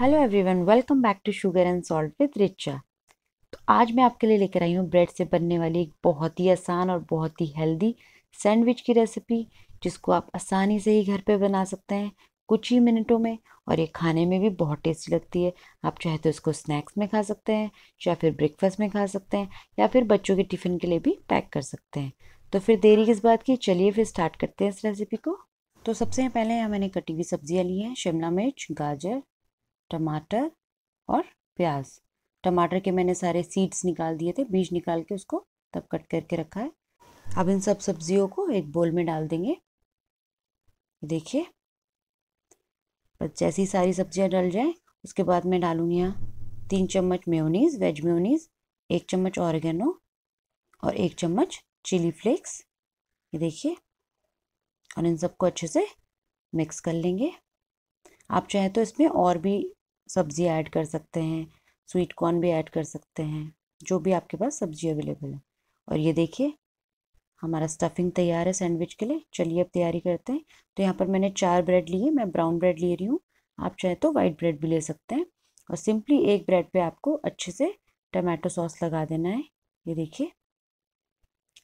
hello everyone welcome back to sugar and salt with Richa तो आज मैं आपके लिए लेकर आई हूँ ब्रेड से बनने वाली एक बहुत ही आसान और बहुत ही हेल्दी सैंडविच की रेसिपी जिसको आप आसानी से ही घर पे बना सकते हैं कुछ ही मिनटों में और ये खाने में भी बहुत टेस्टी लगती है आप चाहे तो इसको स्नैक्स में खा सकते हैं या फिर ब्रेकफास्ट में खा सकते हैं या फिर बच्चों के टिफ़िन के लिए भी पैक कर सकते हैं तो फिर देरी किस बात की चलिए फिर स्टार्ट करते हैं इस रेसिपी को तो सबसे पहले यहाँ मैंने कटी हुई सब्जियाँ ली हैं शिमला मिर्च गाजर टमाटर और प्याज टमाटर के मैंने सारे सीड्स निकाल दिए थे बीज निकाल के उसको तब कट करके रखा है अब इन सब सब्जियों को एक बोल में डाल देंगे देखिए जैसे जैसी सारी सब्जियां डल जाए उसके बाद मैं डालूँगी यहाँ तीन चम्मच मेयोनीज वेज मेयोनीज एक चम्मच ऑर्गेनो और एक चम्मच चिली फ्लेक्स ये देखिए और इन सबको अच्छे से मिक्स कर लेंगे आप चाहें तो इसमें और भी सब्जी ऐड कर सकते हैं स्वीट कॉर्न भी ऐड कर सकते हैं जो भी आपके पास सब्जी अवेलेबल है और ये देखिए हमारा स्टफिंग तैयार है सैंडविच के लिए चलिए अब तैयारी करते हैं तो यहाँ पर मैंने चार ब्रेड लिए मैं ब्राउन ब्रेड ले रही हूँ आप चाहे तो वाइट ब्रेड भी ले सकते हैं और सिंपली एक ब्रेड पे आपको अच्छे से टमाटो सॉस लगा देना है ये देखिए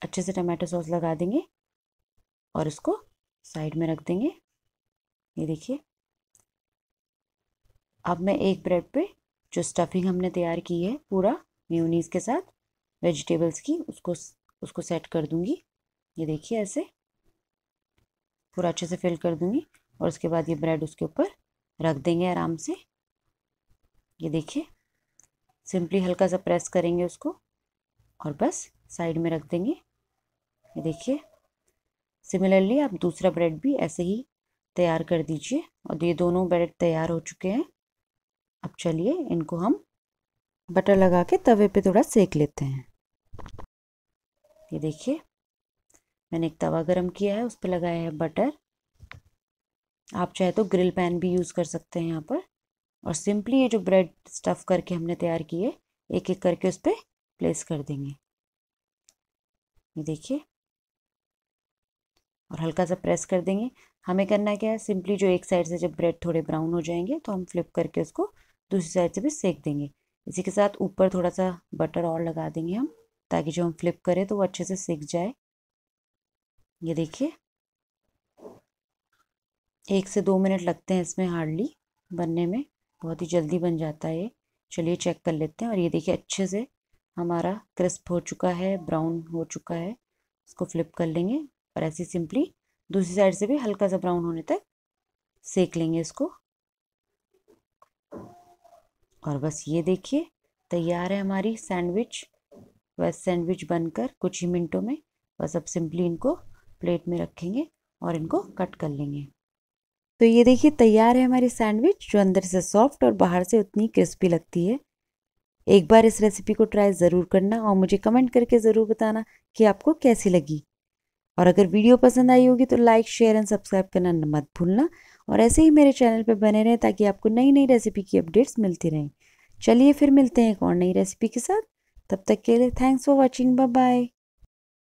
अच्छे से टमाटो सॉस लगा देंगे और इसको साइड में रख देंगे ये देखिए अब मैं एक ब्रेड पे जो स्टफिंग हमने तैयार की है पूरा म्यूनीस के साथ वेजिटेबल्स की उसको उसको सेट कर दूँगी ये देखिए ऐसे पूरा अच्छे से फिल कर दूँगी और उसके बाद ये ब्रेड उसके ऊपर रख देंगे आराम से ये देखिए सिंपली हल्का सा प्रेस करेंगे उसको और बस साइड में रख देंगे ये देखिए सिमिलरली आप दूसरा ब्रेड भी ऐसे ही तैयार कर दीजिए और ये दोनों ब्रेड तैयार हो चुके हैं अब चलिए इनको हम बटर लगा के तवे पे थोड़ा सेक लेते हैं ये देखिए मैंने एक तवा गरम किया है उस पर लगाया है बटर आप चाहे तो ग्रिल पैन भी यूज़ कर सकते हैं यहाँ पर और सिंपली ये जो ब्रेड स्टफ़ करके हमने तैयार किए एक एक करके उस पर प्लेस कर देंगे ये देखिए और हल्का सा प्रेस कर देंगे हमें करना क्या है सिंपली जो एक साइड से जब ब्रेड थोड़े ब्राउन हो जाएंगे तो हम फ्लिप करके उसको दूसरी साइड से भी सेक देंगे इसी के साथ ऊपर थोड़ा सा बटर और लगा देंगे हम ताकि जो हम फ्लिप करें तो वो अच्छे से सेक जाए ये देखिए एक से दो मिनट लगते हैं इसमें हार्डली बनने में बहुत ही जल्दी बन जाता है ये चलिए चेक कर लेते हैं और ये देखिए अच्छे से हमारा क्रिस्प हो चुका है ब्राउन हो चुका है इसको फ्लिप कर लेंगे और ऐसे सिंपली दूसरी साइड से भी हल्का सा ब्राउन होने तक सेक लेंगे इसको और बस ये देखिए तैयार है हमारी सैंडविच वह सैंडविच बनकर कुछ ही मिनटों में बस अब सिंपली इनको प्लेट में रखेंगे और इनको कट कर लेंगे तो ये देखिए तैयार है हमारी सैंडविच जो अंदर से सॉफ्ट और बाहर से उतनी क्रिस्पी लगती है एक बार इस रेसिपी को ट्राई ज़रूर करना और मुझे कमेंट करके ज़रूर बताना कि आपको कैसी लगी और अगर वीडियो पसंद आई होगी तो लाइक शेयर एंड सब्सक्राइब करना मत भूलना और ऐसे ही मेरे चैनल पर बने रहें ताकि आपको नई नई रेसिपी की अपडेट्स मिलती रहें चलिए फिर मिलते हैं एक और नई रेसिपी के साथ तब तक के लिए थैंक्स फॉर वॉचिंग बाय